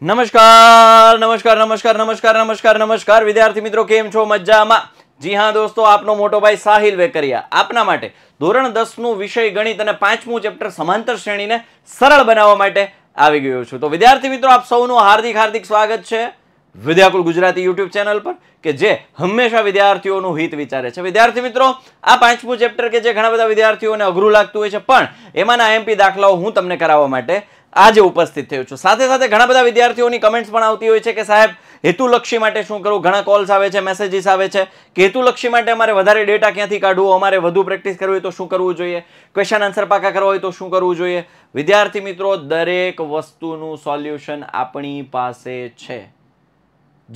નમસ્કાર નમસ્કાર નમસ્કાર નમસ્કાર નમસ્કાર નમસ્કાર વિદ્યાર્થી મિત્રો કેમ છો મજામાં જી હા દોસ્તો આપનો મોટો ભાઈ સાહિલ વેકરિયા આપના માટે ધોરણ દસનું વિષય ગણિત અને પાંચમું ચેપ્ટર સમાંતર શ્રેણીને સરળ બનાવવા માટે આવી ગયો છું તો વિદ્યાર્થી મિત્રો આપ સૌનું હાર્દિક હાર્દિક સ્વાગત છે વિદ્યાકુલ ગુજરાતી યુટ્યુબ ચેનલ પર કે જે હંમેશા વિદ્યાર્થીઓનું હિત વિચારે છે વિદ્યાર્થી મિત્રો આ પાંચમું ચેપ્ટર કે જે ઘણા બધા વિદ્યાર્થીઓને અઘરું લાગતું હોય છે પણ એમાંના એમપી દાખલાઓ હું તમને કરાવવા માટે આજે ઉપસ્થિત થયો છું સાથે સાથે ઘણા બધા વિદ્યાર્થીઓની કમેન્ટ્સ પણ આવતી હોય છે કે સાહેબ હેતુલક્ષી માટે શું કરવું ઘણા કોલ્સ આવે છે મેસેજીસ આવે છે કે હેતુલક્ષી માટે અમારે વધારે ડેટા ક્યાંથી કાઢવો અમારે વધુ પ્રેક્ટિસ કરવી હોય તો શું કરવું જોઈએ ક્વેશ્ચન આન્સર પાકા કરવા હોય તો શું કરવું જોઈએ વિદ્યાર્થી મિત્રો દરેક વસ્તુનું સોલ્યુશન આપણી પાસે છે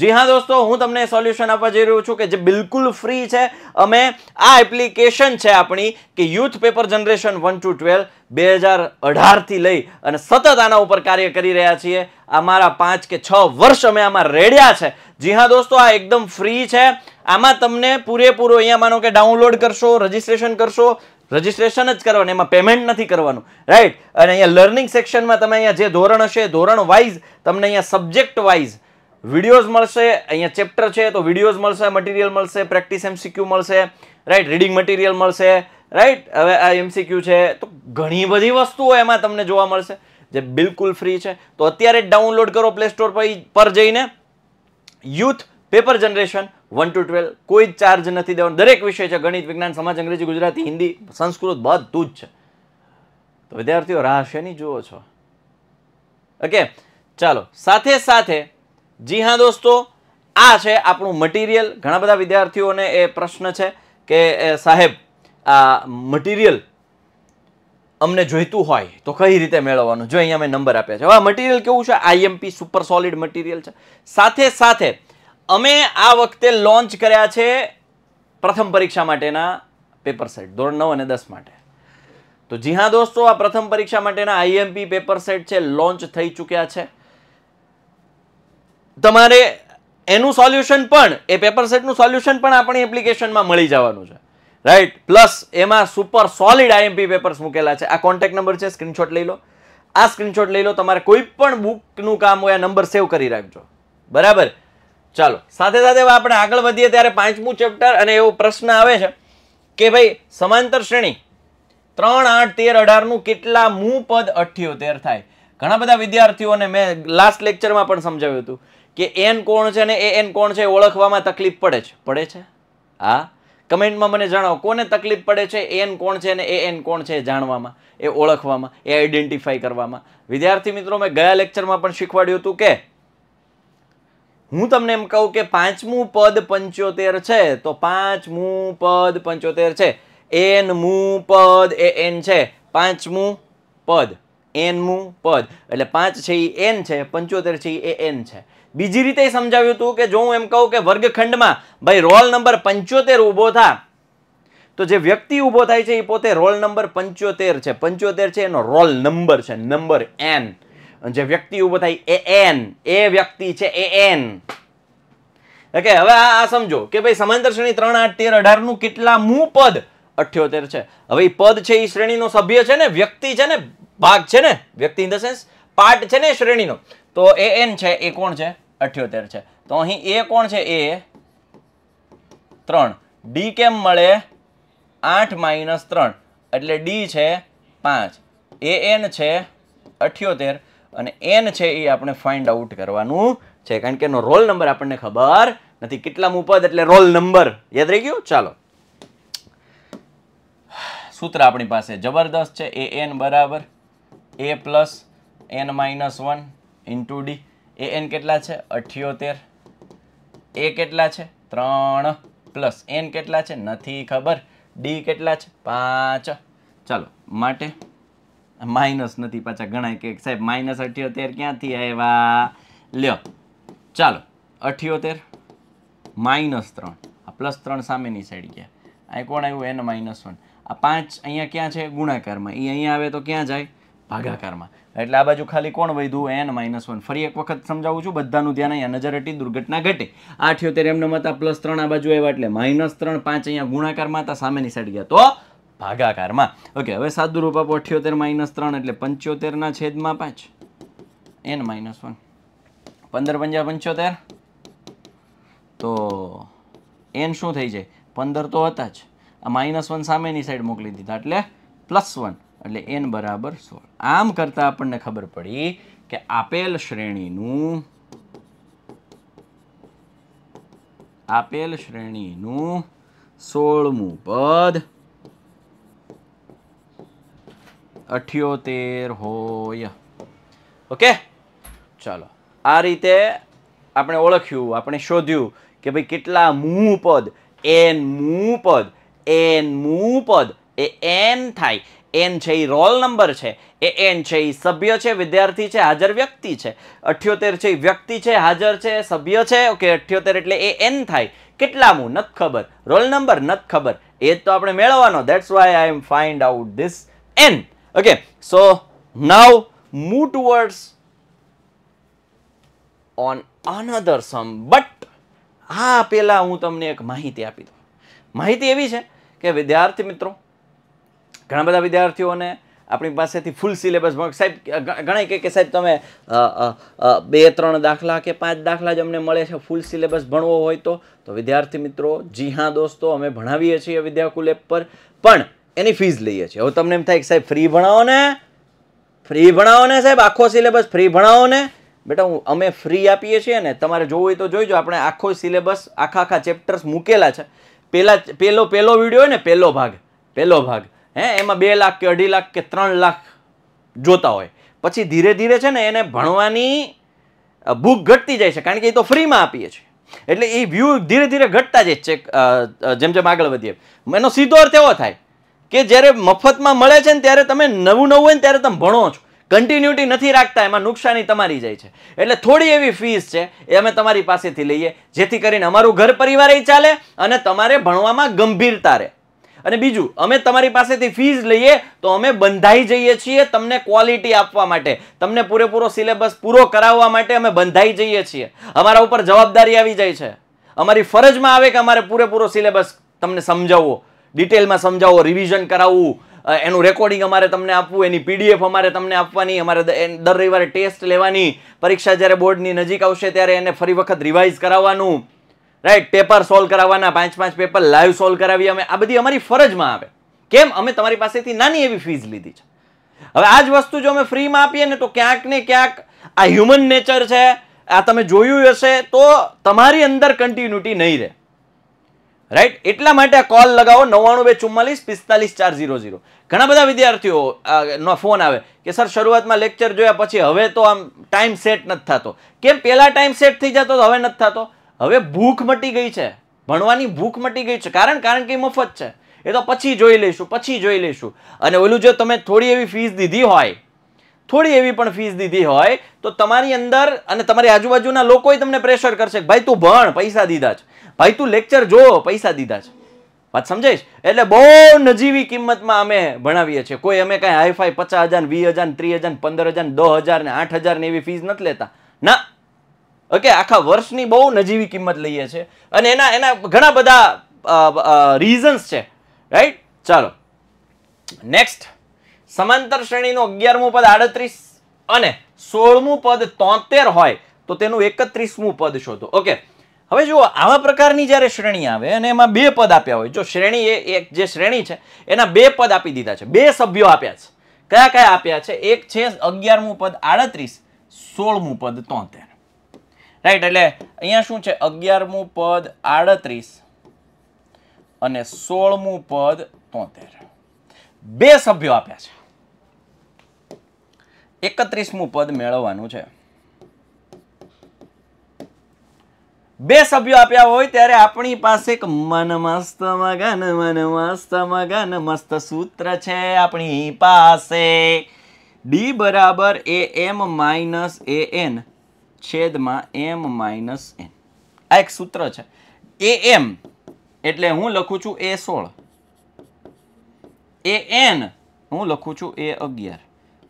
જી હા દોસ્તો હું તમને સોલ્યુશન આપવા જઈ રહ્યો છું કે જે બિલકુલ ફ્રી છે અમે આ એપ્લિકેશન છે આપણી કે youth paper generation one two twelve બે હજાર અઢારથી લઈ અને સતત આના ઉપર કાર્ય કરી રહ્યા છીએ અમારા પાંચ કે છ વર્ષ અમે આમાં રેડ્યા છે જી હા દોસ્તો આ એકદમ ફ્રી છે આમાં તમને પૂરેપૂરો અહીંયા માનો કે ડાઉનલોડ કરશો રજિસ્ટ્રેશન કરશો રજિસ્ટ્રેશન જ કરવાનું એમાં પેમેન્ટ નથી કરવાનું રાઈટ અને અહીંયા લર્નિંગ સેક્શનમાં તમે અહીંયા જે ધોરણ હશે ધોરણ વાઇઝ તમને અહીંયા સબ્જેક્ટ વાઇઝ વિડીયોઝ મળશે અહીંયા ચેપ્ટર છે તો વિડીયોઝ મળશે મટીરિયલ મળશે પ્રેક્ટિસ એમસીક્યુ મળશે રાઈટ રીડિંગ મટીરિયલ મળશે રાઈટ હવે આ એમસીક્યુ છે તો ઘણી બધી વસ્તુઓ એમાં તમને જોવા મળશે જે બિલકુલ ફ્રી છે તો અત્યારે ડાઉનલોડ કરો પ્લે સ્ટોર પર જઈને youth paper generation one two twelve કોઈ જ ચાર્જ નથી દેવાનો દરેક વિષય છે ગણિત વિજ્ઞાન સમાજ અંગ્રેજી ગુજરાતી હિન્દી સંસ્કૃત બધું જ છે તો વિદ્યાર્થીઓ રાહ શેની જુઓ છો ઓકે ચાલો સાથે સાથે જી હા દોસ્તો આ છે આપણું મટીરિયલ ઘણા બધા વિદ્યાર્થીઓને એ પ્રશ્ન છે કે સાહેબ આ મટીરિયલ અમને જોઈતું હોય તો કઈ રીતે મેળવવાનું જો અહીંયા મેં નંબર આપ્યા છે હવે આ મટીરિયલ કેવું છે આઈએમપી સુપર સોલિડ મટીરિયલ છે સાથે સાથે અમે આ વખતે લોન્ચ કર્યા છે પ્રથમ પરીક્ષા માટેના પેપર સેટ ધોરણ નવ અને દસ માટે તો જી હા દોસ્તો આ પ્રથમ પરીક્ષા માટેના આઈએમપી પેપર સેટ છે લોન્ચ થઈ ચૂક્યા છે તમારે એનું સોલ્યુશન પણ એ પેપર સેટનું સોલ્યુશન પણ આપણી એપ્લિકેશનમાં મળી જવાનું છે રાઈટ પ્લસ એમાં સુપર સોલિડ આઈએમપી પેપર્સ મૂકેલા છે આ કોન્ટેક્ટ નંબર છે સ્ક્રીનશોટ લઈ લો આ સ્ક્રીનશોટ લઈ લો તમારે કોઈ પણ બુકનું કામ હોય આ નંબર સેવ કરી રાખજો બરાબર ચાલો સાથે સાથે આપણે આગળ વધીએ ત્યારે પાંચમું ચેપ્ટર અને એવો પ્રશ્ન આવે છે કે ભાઈ સમાંતર શ્રેણી ત્રણ આઠ તેર અઢારનું કેટલા મૂ પદ અઠ્યોતેર થાય ઘણા બધા વિદ્યાર્થીઓને મેં લાસ્ટ લેક્ચરમાં પણ સમજાવ્યું હતું કે એન કોણ છે ને એ એન કોણ છે ઓળખવામાં તકલીફ પડે છે પડે છે હા કમેન્ટમાં મને જણાવો કોને તકલીફ પડે છે એન કોણ છે ને એ એન કોણ છે જાણવામાં એ ઓળખવામાં એ આઈડેન્ટિફાઈ કરવામાં વિદ્યાર્થી મિત્રો મેં ગયા લેક્ચરમાં પણ શીખવાડ્યું હતું કે હું તમને એમ કહું કે પાંચમું પદ પંચોતેર છે તો પાંચમું પદ પંચોતેર છે એન એનમું પદ એ એન છે પાંચમું પદ એનમું પદ એટલે પાંચ છે એ એન છે પંચોતેર છે એ એન છે બીજી રીતે સમજાવ્યું હતું કે જો હું એમ કહું કે વર્ગખંડમાં ભાઈ રોલ નંબર પંચોતેર ઊભો થા તો જે વ્યક્તિ ઊભો થાય છે એ પોતે રોલ નંબર પંચોતેર છે પંચોતેર છે એનો રોલ નંબર છે નંબર એન જે વ્યક્તિ ઊભો થાય એ એન એ વ્યક્તિ છે એ એન ઓકે હવે આ સમજો કે ભાઈ સમાંતર શ્રેણી ત્રણ આઠ તેર અઢાર નું કેટલામું પદ અઠ્યોતેર છે હવે એ પદ છે એ શ્રેણીનો સભ્ય છે ને વ્યક્તિ છે ને ભાગ છે ને વ્યક્તિ ઇન ધ સેન્સ પાર્ટ છે ને શ્રેણીનો તો એ એન છે એ કોણ છે અઠ્યોતેર છે તો અહીં એ કોણ છે એ ત્રણ ડી કેમ મળે આઠ માઇનસ ત્રણ એટલે ડી છે પાંચ એ એન છે અઠ્યોતેર અને એન છે એ આપણે ફાઇન્ડ આઉટ કરવાનું છે કારણ કે એનો રોલ નંબર આપણને ખબર નથી કેટલા મુપદ એટલે રોલ નંબર યાદ રહી ગયું ચાલો સૂત્ર આપણી પાસે જબરદસ્ત છે એ એન બરાબર a plus n minus one into d a n કેટલા છે અઠ્યોતેર એ કેટલા છે ત્રણ પ્લસ એન કેટલા છે નથી ખબર ડી કેટલા છે પાંચ ચાલો માટે માઇનસ નથી પાછા ગણાય કે સાહેબ માઇનસ અઠ્યોતેર ક્યાંથી આવ્યા લ્યો ચાલો અઠ્યોતેર માઇનસ ત્રણ આ પ્લસ ત્રણ સામેની સાઈડ ગયા અહીં કોણ આવ્યું એન માઇનસ વન આ પાંચ અહીંયા ક્યાં છે ગુણાકારમાં એ અહીંયા આવે તો ક્યાં જાય ભાગાકારમાં એટલે આ બાજુ ખાલી કોણ વધ્યું એન માઇનસ વન ફરી એક વખત સમજાવું છું બધાનું ધ્યાન અહીંયા નજર હતી દુર્ઘટના ઘટે આઠ્યોતેર એમને હતા પ્લસ ત્રણ આ બાજુ આવ્યા એટલે માઇનસ ત્રણ પાંચ અહીંયા ગુણાકારમાં હતા સામેની સાઈડ ગયા તો ભાગાકારમાં ઓકે હવે સાદુ રૂપ આપો અઠ્યોતેર માઇનસ ત્રણ એટલે પંચોતેરના છેદમાં પાંચ એન માઇનસ વન પંદર પંજા પંચોતેર તો એન શું થઈ જાય પંદર તો હતા જ આ માઇનસ વન સામેની સાઈડ મોકલી દીધા એટલે પ્લસ વન એટલે એન બરાબર સોળ આમ કરતાં આપણને ખબર પડી કે આપેલ શ્રેણીનું આપેલ શ્રેણીનું સોળમું પદ અઠ્યોતેર હોય ઓકે ચાલો આ રીતે આપણે ઓળખ્યું આપણે શોધ્યું કે ભાઈ કેટલા મૂ પદ એન મૂ પદ એન મૂ પદ એ એન થાય એન છે એ રોલ નંબર છે એ એન છે એ સભ્ય છે વિદ્યાર્થી છે હાજર વ્યક્તિ છે અઠ્યોતેર છે એ વ્યક્તિ છે હાજર છે સભ્ય છે ઓકે અઠ્યોતેર એટલે એ એન થાય કેટલામું નથી ખબર રોલ નંબર નથી ખબર એ તો આપણે મેળવવાનો that's why I am find out this n okay so now move towards on another sum but હા પહેલાં હું તમને એક માહિતી આપી દઉં માહિતી એવી છે કે વિદ્યાર્થી મિત્રો ઘણા બધા વિદ્યાર્થીઓને આપણી પાસેથી ફૂલ સિલેબસ સાહેબ ઘણા કહે કે સાહેબ તમે બે ત્રણ દાખલા કે પાંચ દાખલા જ અમને મળે છે ફૂલ સિલેબસ ભણવો હોય તો તો વિદ્યાર્થી મિત્રો જી હા દોસ્તો અમે ભણાવીએ છીએ વિદ્યાકુલ એપ પર પણ એની ફીસ લઈએ છીએ હવે તમને એમ થાય કે સાહેબ ફ્રી ભણાવો ને ફ્રી ભણાવો ને સાહેબ આખો સિલેબસ ફ્રી ભણાવો ને બેટા હું અમે ફ્રી આપીએ છીએ ને તમારે જોવું હોય તો જોઈજો આપણે આખો સિલેબસ આખા આખા ચેપ્ટર્સ મૂકેલા છે પહેલાં પહેલો પહેલો વિડીયો હોય ને પહેલો ભાગ પહેલો ભાગ હે એમાં બે લાખ કે અઢી લાખ કે ત્રણ લાખ જોતા હોય પછી ધીરે ધીરે છે ને એને ભણવાની ભૂખ ઘટતી જાય છે કારણ કે એ તો ફ્રીમાં આપીએ છીએ એટલે એ વ્યૂ ધીરે ધીરે ઘટતા જાય છે જેમ જેમ આગળ વધીએ એનો સીધો અર્થ એવો થાય કે જ્યારે મફતમાં મળે છે ને ત્યારે તમે નવું નવું હોય ને ત્યારે તમે ભણો છો કન્ટિન્યુટી નથી રાખતા એમાં નુકસાની તમારી જાય છે એટલે થોડી એવી ફીસ છે એ અમે તમારી પાસેથી લઈએ જેથી કરીને અમારું ઘર પરિવાર એ ચાલે અને તમારે ભણવામાં ગંભીરતા રહે અને બીજું અમે તમારી પાસેથી ફીઝ લઈએ તો અમે બંધાઈ જઈએ છીએ તમને ક્વોલિટી આપવા માટે તમને પૂરેપૂરો સિલેબસ પૂરો કરાવવા માટે અમે બંધાઈ જઈએ છીએ અમારા ઉપર જવાબદારી આવી જાય છે અમારી ફરજમાં આવે કે અમારે પૂરેપૂરો સિલેબસ તમને સમજાવવો ડિટેલમાં સમજાવવો રિવિઝન કરાવવું એનું રેકોર્ડિંગ અમારે તમને આપવું એની પીડીએફ અમારે તમને આપવાની અમારે દર રવિવારે ટેસ્ટ લેવાની પરીક્ષા જ્યારે બોર્ડની નજીક આવશે ત્યારે એને ફરી વખત રિવાઇઝ કરાવવાનું રાઈટ પેપર સોલ્વ કરાવવાના પાંચ પાંચ પેપર લાઈવ સોલ્વ કરાવીએ અમે આ બધી અમારી ફરજમાં આવે કેમ અમે તમારી પાસેથી નાની એવી ફીઝ લીધી છે હવે આ જ વસ્તુ જો અમે ફ્રીમાં આપીએ ને તો ક્યાંક ને ક્યાંક આ હ્યુમન નેચર છે આ તમે જોયું હશે તો તમારી અંદર કન્ટિન્યુટી નહીં રહે રાઈટ એટલા માટે કોલ લગાવો નવ્વાણું બે ચુમ્માલીસ પિસ્તાલીસ ચાર ઝીરો ઝીરો ઘણા બધા વિદ્યાર્થીઓ નો ફોન આવે કે સર શરૂઆતમાં લેક્ચર જોયા પછી હવે તો આમ ટાઈમ સેટ નથી થતો કેમ પહેલાં ટાઈમ સેટ થઈ જતો હવે નથી થતો હવે ભૂખ મટી ગઈ છે ભણવાની ભૂખ મટી ગઈ છે કારણ કારણ કે એ મફત છે એ તો પછી જોઈ લઈશું પછી જોઈ લઈશું અને ઓલું જો તમે થોડી એવી ફીસ દીધી હોય થોડી એવી પણ ફીસ દીધી હોય તો તમારી અંદર અને તમારી આજુબાજુના લોકોએ તમને પ્રેશર કરશે ભાઈ તું ભણ પૈસા દીધા છે ભાઈ તું લેક્ચર જો પૈસા દીધા છે વાત સમજાઈશ એટલે બહુ નજીવી કિંમતમાં અમે ભણાવીએ છીએ કોઈ અમે કાંઈ હાઈફાઈ પચાસ હજાર વીસ હજાર ત્રીસ હજાર પંદર હજાર દસ હજાર ને આઠ હજાર ને એવી ફીસ નથી લેતા ના ઓકે આખા વર્ષની બહુ નજીવી કિંમત લઈએ છીએ અને એના એના ઘણા બધા રીઝન્સ છે રાઈટ ચાલો નેક્સ્ટ સમાંતર શ્રેણીનો અગિયારમું પદ આડત્રીસ અને સોળમું પદ તોતેર હોય તો તેનું એકત્રીસમું પદ શોધો ઓકે હવે જુઓ આવા પ્રકારની જ્યારે શ્રેણી આવે અને એમાં બે પદ આપ્યા હોય જો શ્રેણી એ એક જે શ્રેણી છે એના બે પદ આપી દીધા છે બે સભ્યો આપ્યા છે કયા કયા આપ્યા છે એક છે અગિયારમું પદ આડત્રીસ સોળમું પદ તોતેર રાઈટ એટલે અહીંયા શું છે અગિયારમું પદ આડત્રીસ અને સોળમું પદ તોતેર બે સભ્યો આપ્યા છે એકત્રીસમું પદ મેળવવાનું છે બે સભ્યો આપ્યા હોય ત્યારે આપણી પાસે એક મન મસ્ત મગન મન મસ્ત મગન મસ્ત સૂત્ર છે આપણી પાસે ડી બરાબર એ એમ માઇનસ એ એન છેદમાં એમ માઇનસ એન આ એક સૂત્ર છે એ એમ એટલે હું લખું છું એ સોળ એ એન હું લખું છું એ અગિયાર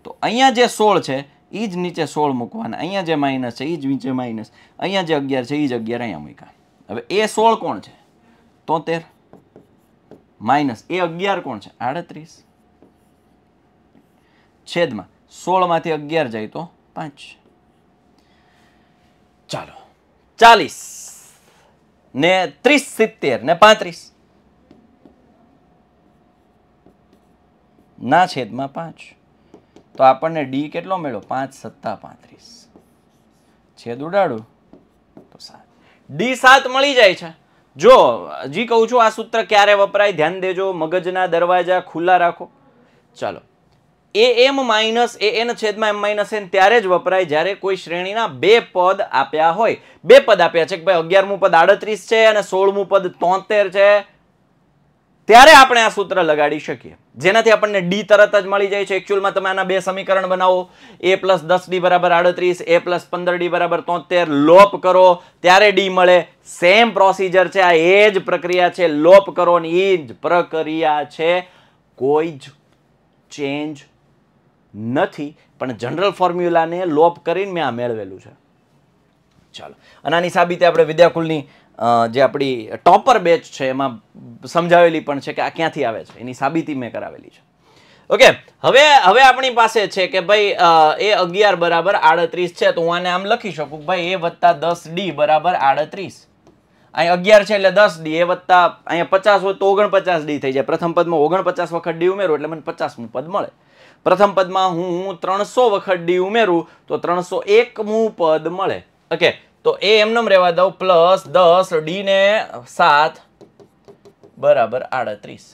તો અહીંયા જે સોળ છે એ જ નીચે સોળ મૂકવાના અહીંયા જે માઇનસ છે એ જ નીચે માઇનસ અહીંયા જે અગિયાર છે એ જ અગિયાર અહીંયા મૂક્યા હવે એ સોળ કોણ છે તોતેર માઇનસ એ અગિયાર કોણ છે આડત્રીસ છેદમાં સોળમાંથી અગિયાર જાય તો પાંચ ચાલો ચાલીસ ને ત્રીસ સિત્તેર ને પાંત્રીસ ના છેદમાં પાંચ તો આપણને ડી કેટલો મળ્યો પાંચ સત્તા પાંત્રીસ છેદ ઉડાડું તો સાત ડી સાત મળી જાય છે જો હજી કહું છું આ સૂત્ર ક્યારે વપરાય ધ્યાન દેજો મગજના દરવાજા ખુલ્લા રાખો ચાલો એ એમ માઇનસ એ એન છેદમાં એમ માઇનસ એન ત્યારે જ વપરાય જ્યારે કોઈ શ્રેણીના બે પદ આપ્યા હોય બે પદ આપ્યા છે કે ભાઈ અગિયારમું પદ આડત્રીસ છે અને સોળમું પદ તોતેર છે ત્યારે આપણે આ સૂત્ર લગાડી શકીએ જેનાથી આપણને ડી તરત જ મળી જાય છે એક્ચ્યુઅલમાં તમે આના બે સમીકરણ બનાવો એ પ્લસ દસ ડી બરાબર આડત્રીસ એ પ્લસ પંદર ડી બરાબર તોતેર લોપ કરો ત્યારે ડી મળે સેમ પ્રોસિજર છે આ એ જ પ્રક્રિયા છે લોપ કરો ને એ જ પ્રક્રિયા છે કોઈ જ ચેન્જ નથી પણ જનરલ ફોર્મ્યુલાને લોપ કરીને મેં આ મેળવેલું છે ચાલો અને આની સાબિતી આપણે વિદ્યાકુલની જે આપણી ટોપર બેચ છે એમાં સમજાવેલી પણ છે કે આ ક્યાંથી આવે છે એની સાબિતી મેં કરાવેલી છે ઓકે હવે હવે આપણી પાસે છે કે ભાઈ એ અગિયાર બરાબર આડત્રીસ છે તો હું આને આમ લખી શકું ભાઈ એ વત્તા દસ ડી બરાબર આડત્રીસ અહીંયા અગિયાર છે એટલે દસ ડી એ વત્તા અહીંયા પચાસ હોય તો ઓગણપચાસ ડી થઈ જાય પ્રથમ પદમાં ઓગણપચાસ વખત ડી ઉમેરો એટલે મને પચાસમું પદ મળે પ્રથમ પદમાં હું ત્રણસો વખત ડી ઉમેરું તો ત્રણસો એકમું પદ મળે ઓકે તો એ એમનેમ રહેવા દઉં પ્લસ દસ ડીને સાત બરાબર આડત્રીસ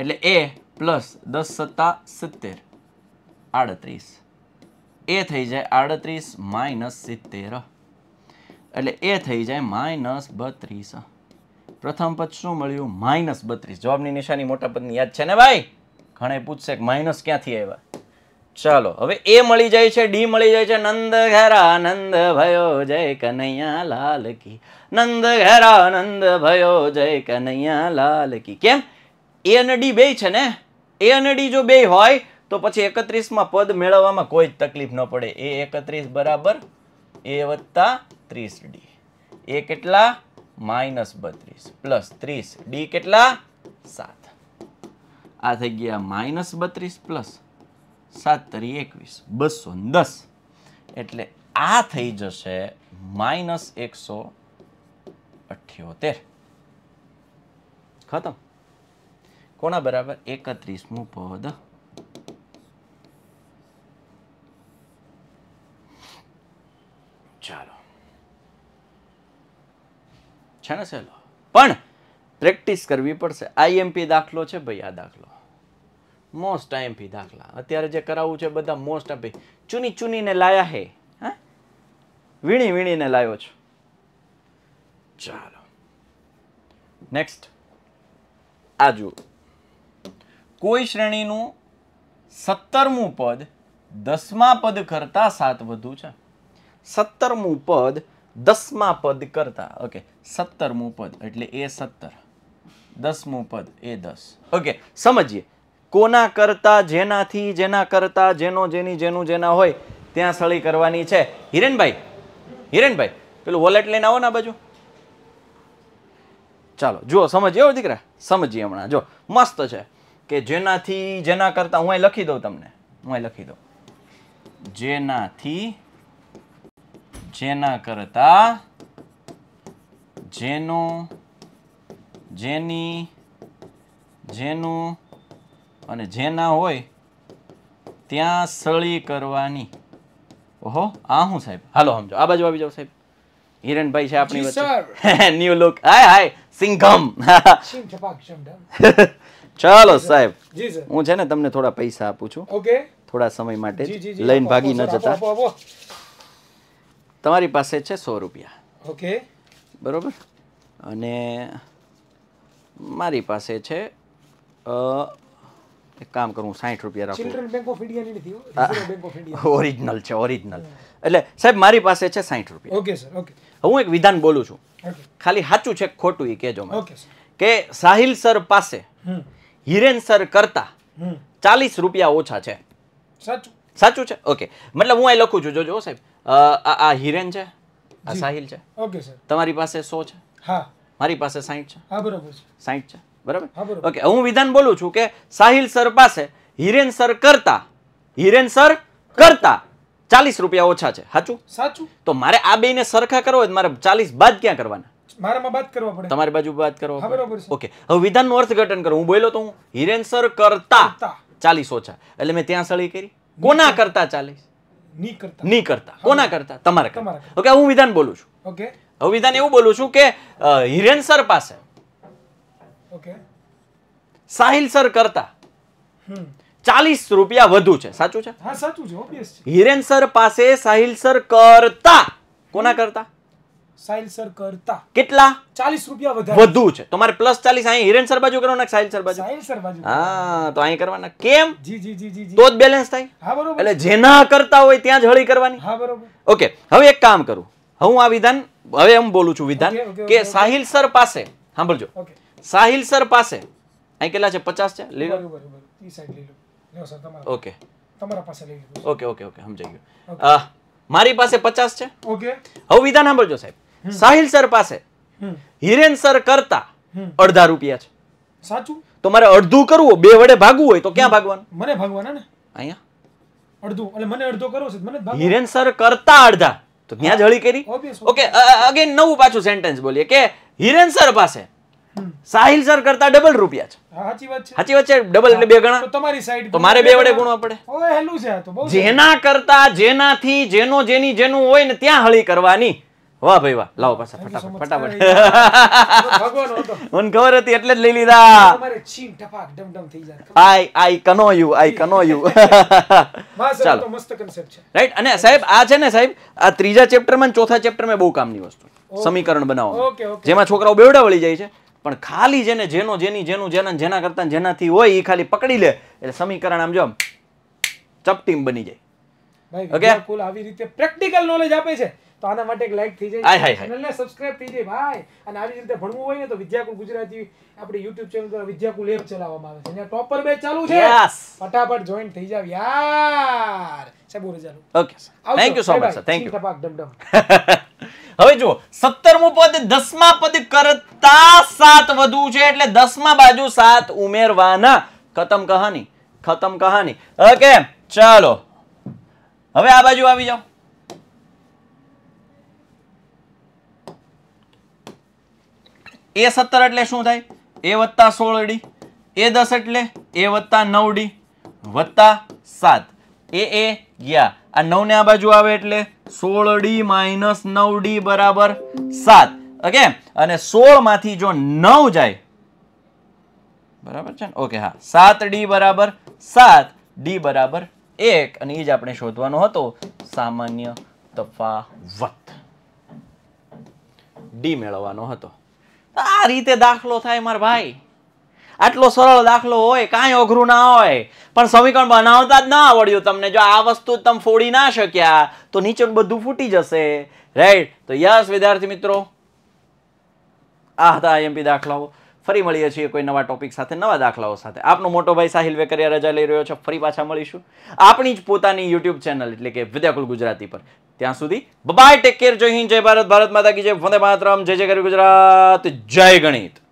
એટલે એ પ્લસ દસ સત્તા સિત્તેર આડત્રીસ એ થઈ જાય આડત્રીસ માઇનસ સિત્તેર એટલે એ થઈ જાય માઇનસ બત્રીસ પ્રથમ પદ શું મળ્યું માઇનસ બત્રીસ જવાબની નિશાની મોટા પદની યાદ છે ને ભાઈ ઘણે પૂછશે માઇનસ ક્યાંથી આવ્યા ચાલો હવે એ મળી જાય છે ડી મળી જાય છે નંદ ઘેરા નંદ ભયો જય કનૈયા લાલ કી નંદ ઘેરા નંદ ભયો જય કનૈયા લાલ કી કેમ એ અને ડી બે છે ને એ અને ડી જો બે હોય તો પછી એકત્રીસમાં પદ મેળવવામાં કોઈ જ તકલીફ ન પડે એ એકત્રીસ બરાબર એ વત્તા ત્રીસ ડી એ કેટલા માઇનસ બત્રીસ પ્લસ ત્રીસ ડી કેટલા સાત આ થઈ ગયા માઇનસ બત્રીસ પ્લસ સાત તરી એકવીસ બસો દસ એટલે આ થઈ જશે માઇનસ એકસો અઠ્યોતેર ખતમ કોના બરાબર એકત્રીસમું પદ ચાલો છે ને સહેલો પણ પ્રેક્ટિસ કરવી પડશે આઈએમપી દાખલો છે ભાઈ આ દાખલો મોસ્ટ આઈએમપી દાખલા અત્યારે જે કરાવવું છે બધા મોસ્ટ આઈએમપી ચૂની ચૂનીને લાયા હે હા વીણી વીણીને લાવ્યો છો ચાલો નેક્સ્ટ આ જુઓ કોઈ શ્રેણીનું સત્તરમું પદ દસમા પદ કરતા સાત વધુ છે સત્તરમું પદ દસમા પદ કરતા ઓકે સત્તરમું પદ એટલે એ સત્તર દસમું પદ એ દસ ઓકે સમજીએ કોના કરતાં જેનાથી જેના કરતાં જેનો જેની જેનું જેના હોય ત્યાં સળી કરવાની છે હિરેનભાઈ હિરેનભાઈ પેલું વોલેટ લઈને આવો ને બાજુ ચાલો જુઓ સમજીએ હો દીકરા સમજીએ હમણાં જો મસ્ત છે કે જેનાથી જેના કરતાં હું લખી દઉં તમને હું લખી દઉં જેનાથી જેના કરતાં જેનો જેની જેનું અને જે ના હોય ત્યાં સળી કરવાની ઓહો આ હું સાહેબ હાલો સમજો આ બાજુ આવી જાવ સાહેબ હિરણભાઈ છે આપણી વચ્ચે new look hi hi Singham ચાલો સાહેબ હું છે ને તમને થોડા પૈસા આપું છું ઓકે થોડા સમય માટે લઈને ભાગી ન જતા તમારી પાસે છે સો રૂપિયા ઓકે બરોબર અને મારી પાસે છે એક કામ કરું સાઠ રૂપિયા રાખું ઓરિજિનલ છે ઓરિજિનલ એટલે સાહેબ મારી પાસે છે સાઠ રૂપિયા ઓકે સર ઓકે હું એક વિધાન બોલું છું ખાલી સાચું છે ખોટું એ કેજો ઓકે કે સાહિલ સર પાસે હિરેન સર કરતા ચાલીસ રૂપિયા ઓછા છે સાચું સાચું છે ઓકે મતલબ હું અહીં લખું છું જોજો સાહેબ આ હિરેન છે આ સાહિલ છે ઓકે સર તમારી પાસે સો છે હા મારી પાસે સાઠ છે હા બરોબર છે સાઠ છે બરાબર ઓકે હું વિધાન બોલું છું કે સાહિલ સર પાસે હિરેન સર કરતા હિરેન સર કરતા ચાલીસ રૂપિયા ઓછા છે સાચું સાચું તો મારે આ બેને સરખા કરવા હોય મારે ચાલીસ બાદ ક્યાં કરવાના અર્થઘટન કરો હું બોલ્યો તો હિરેન સર કરતા ચાલીસ ઓછા એટલે મેં ત્યાં સળી કરી કોના કરતા ચાલીસ ની કરતા કોના કરતા તમારા ઓકે હું વિધાન બોલું છું ઓકે વિધાન એવું બોલું છું કે હિરેન સર પાસે સાહિલ સર કરતા ચાલીસ રૂપિયા વધુ છે સાચું છે હિરેન સર પાસે સાહિલ સર કરતા કોના કરતા સાહિલ સર બાજુ કરવાના સાહિલ હા તો અહીં કરવાના કેમ બેલેન્સ થાય હા જેના કરતા હોય ત્યાં જ હળી કરવાની ઓકે હવે એક કામ કરું હું આ વિધાન હવે એમ બોલું છું વિધાન કે સાહિલ સર પાસે સાંભળજો સાહિલ સર પાસે અહીં કેટલા છે પચાસ છે લઈ લો ઓકે તમારા પાસે લઈ લો ઓકે ઓકે ઓકે સમજાઈ ગયું મારી પાસે પચાસ છે ઓકે હવે વિધાન સાંભળજો સાહેબ સાહિલ સર પાસે હિરેન સર કરતા અડધા રૂપિયા છે સાચું તો મારે અડધું કરવું બે વડે ભાગવું હોય તો ક્યાં ભાગવાનું મને ભાગવાના ને અહીંયા અડધું એટલે મને અડધો કરવો છે મને હિરેન સર કરતા અડધા તો ત્યાં જ હળી કરી ઓકે અગેન નવું પાછું સેન્ટેન્સ બોલીએ કે હિરેન સર પાસે સાહિલ સર કરતા ડબલ રૂપિયા છે સાચી વાત છે સાચી વાત છે ડબલ એટલે બે ગણા તમારી સાઈડ તો મારે બે વડે ગુણવા પડે ઓય હેલું છે તો બહુ જેના કરતા જેનાથી જેનો જેની જેનું હોય ને ત્યાં હળી કરવાની વાહ ભાઈ વાહ લાવો પાછા ફટાફટ ફટાફટ મને ખબર હતી એટલે જ લઈ લીધા છીન ટપાક ડમ ડમ થઈ જાય આઈ આઈ કનો યુ આઈ કનો યુ ચાલો મસ્ત કન્સેપ્ટ છે રાઈટ અને સાહેબ આ છે ને સાહેબ આ ત્રીજા ચેપ્ટર માં ચોથા ચેપ્ટર ચેપ્ટરમાં બહુ કામની વસ્તુ સમીકરણ બનાવો જેમાં છોકરાઓ બેવડા વળી જાય છે પણ ખાલી જેને જેનો જેની જેનું જેના જેના કરતાં જેનાથી હોય એ ખાલી પકડી લે એટલે સમીકરણ આમ જો ચપટીમ બની જાય ઓકે કુલ આવી રીતે પ્રેક્ટિકલ નોલેજ આપે છે તો આના માટે એક લાઈક થઈ જાય ચેનલને સબસ્ક્રાઇબ થઈ જાય ભાઈ અને આવી રીતે ભણવું હોય ને તો વિદ્યાકુલ ગુજરાતી આપણી YouTube ચેનલ દ્વારા વિદ્યાકુલ એપ ચલાવવામાં આવે છે અને ટોપર બે ચાલુ છે ફટાફટ જોઈન થઈ જાવ યાર સાહેબ ચાલુ okay thank you so much sir thank you ડમ ડમ હવે જુઓ સત્તરમું પદ દસમા પદ કરતા સાત વધુ છે એટલે દસમા બાજુ સાત ઉમેરવાના ખતમ કહાની ખતમ કહાની ઓકે ચાલો હવે આ બાજુ આવી જાઓ એ સત્તર એટલે શું થાય એ વત્તા સોળ ડી એ દસ એટલે એ વત્તા નવ ડી વત્તા સાત એ એ ગયા આ નવ ને આ બાજુ આવે એટલે સોળ ડી માઇનસ નવ ડી બરાબર સાત ઓકે અને સોળ માંથી જો નવ જાય બરાબર છે ને ઓકે હા સાત ડી બરાબર સાત ડી બરાબર એક અને એ જ આપણે શોધવાનો હતો સામાન્ય તફાવત ડી મેળવવાનો હતો આ રીતે દાખલો થાય મારા ભાઈ આટલો સરળ દાખલો હોય કાંઈ અઘરું ના હોય પણ સમીકરણ બનાવતા જ ના આવડ્યું તમને જો આ વસ્તુ તમે ફોડી ના શક્યા તો નીચે બધું ફૂટી જશે રાઈટ તો યસ વિદ્યાર્થી મિત્રો આ હતા આઈએમપી દાખલાઓ ફરી મળીએ છીએ કોઈ નવા ટોપિક સાથે નવા દાખલાઓ સાથે આપનો મોટો ભાઈ સાહિલ વેકરિયા રજા લઈ રહ્યો છે ફરી પાછા મળીશું આપણી જ પોતાની યુટ્યુબ ચેનલ એટલે કે વિદ્યાકુલ ગુજરાતી પર ત્યાં સુધી બાય ટેક કેર જય હિન્દ જય ભારત ભારત માતા કી જય વંદે માતરમ જય જય કરી ગુજરાત જય ગણિત